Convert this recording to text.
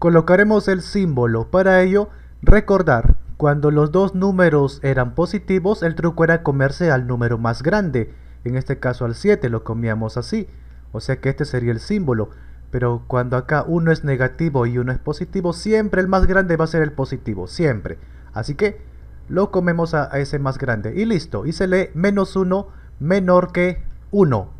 Colocaremos el símbolo, para ello recordar, cuando los dos números eran positivos el truco era comerse al número más grande, en este caso al 7 lo comíamos así, o sea que este sería el símbolo, pero cuando acá uno es negativo y uno es positivo, siempre el más grande va a ser el positivo, siempre. Así que lo comemos a, ese más grande y listo, y se lee menos 1 menor que 1.